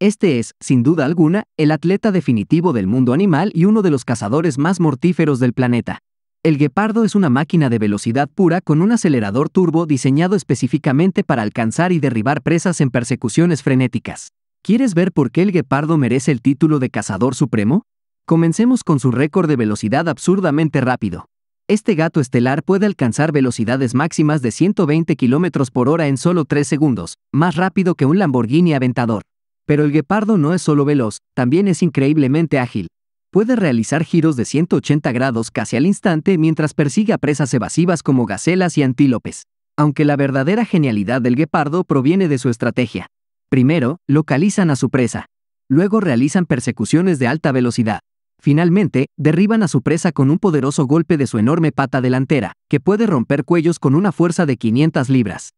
Este es, sin duda alguna, el atleta definitivo del mundo animal y uno de los cazadores más mortíferos del planeta. El guepardo es una máquina de velocidad pura con un acelerador turbo diseñado específicamente para alcanzar y derribar presas en persecuciones frenéticas. ¿Quieres ver por qué el guepardo merece el título de cazador supremo? Comencemos con su récord de velocidad absurdamente rápido. Este gato estelar puede alcanzar velocidades máximas de 120 km por hora en solo 3 segundos, más rápido que un Lamborghini Aventador. Pero el guepardo no es solo veloz, también es increíblemente ágil. Puede realizar giros de 180 grados casi al instante mientras persigue a presas evasivas como gacelas y antílopes. Aunque la verdadera genialidad del guepardo proviene de su estrategia. Primero, localizan a su presa. Luego realizan persecuciones de alta velocidad. Finalmente, derriban a su presa con un poderoso golpe de su enorme pata delantera, que puede romper cuellos con una fuerza de 500 libras.